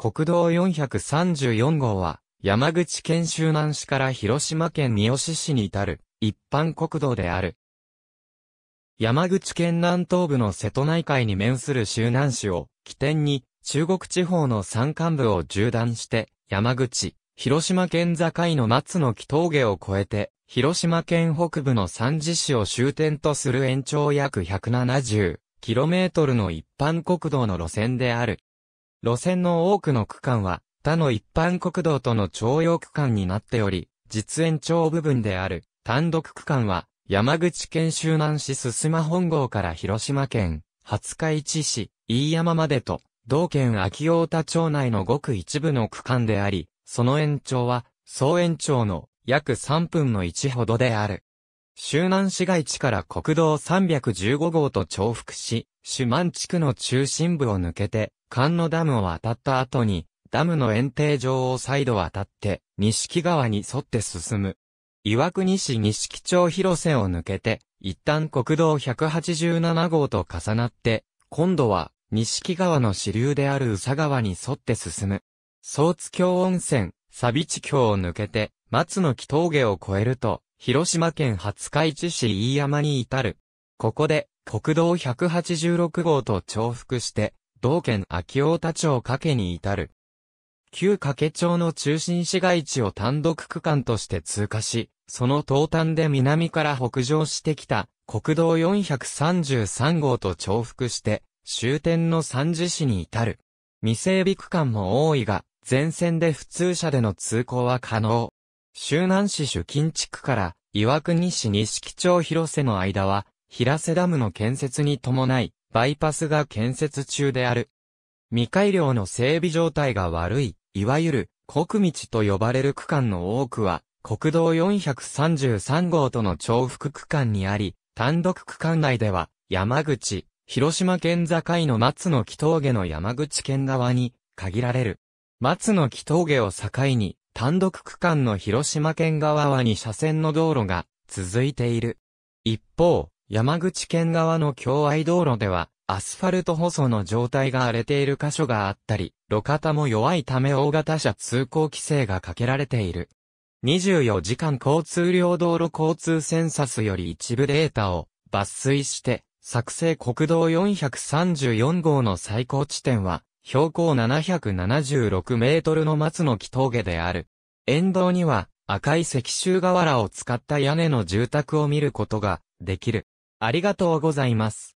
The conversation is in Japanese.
国道434号は、山口県周南市から広島県三好市に至る、一般国道である。山口県南東部の瀬戸内海に面する周南市を、起点に、中国地方の山間部を縦断して、山口、広島県境の松の木峠を越えて、広島県北部の三次市を終点とする延長約 170km の一般国道の路線である。路線の多くの区間は、他の一般国道との徴用区間になっており、実延長部分である単独区間は、山口県周南市すすま本郷から広島県、廿日市市、飯山までと、同県秋大田町内のごく一部の区間であり、その延長は、総延長の約3分の1ほどである。周南市街地から国道315号と重複し、主満地区の中心部を抜けて、間のダムを渡った後に、ダムの園庭上を再度渡って、錦川に沿って進む。岩国市錦町広瀬を抜けて、一旦国道187号と重なって、今度は、錦川の支流である宇佐川に沿って進む。総津峡温泉、サビ地峡を抜けて、松の木峠を越えると、広島県廿日市市飯山に至る。ここで、国道186号と重複して、同県秋大田町掛けに至る。旧掛け町の中心市街地を単独区間として通過し、その東端で南から北上してきた国道433号と重複して、終点の三次市に至る。未整備区間も多いが、全線で普通車での通行は可能。周南市主近地区から岩国市西木町広瀬の間は、平瀬ダムの建設に伴い、バイパスが建設中である。未改良の整備状態が悪い、いわゆる国道と呼ばれる区間の多くは、国道433号との重複区間にあり、単独区間内では、山口、広島県境の松の木峠の山口県側に限られる。松の木峠を境に、単独区間の広島県側は2車線の道路が続いている。一方、山口県側の境愛道路では、アスファルト舗装の状態が荒れている箇所があったり、路肩も弱いため大型車通行規制がかけられている。24時間交通量道路交通センサスより一部データを抜粋して、作成国道434号の最高地点は、標高776メートルの松の木峠である。沿道には赤い石州瓦を使った屋根の住宅を見ることができる。ありがとうございます。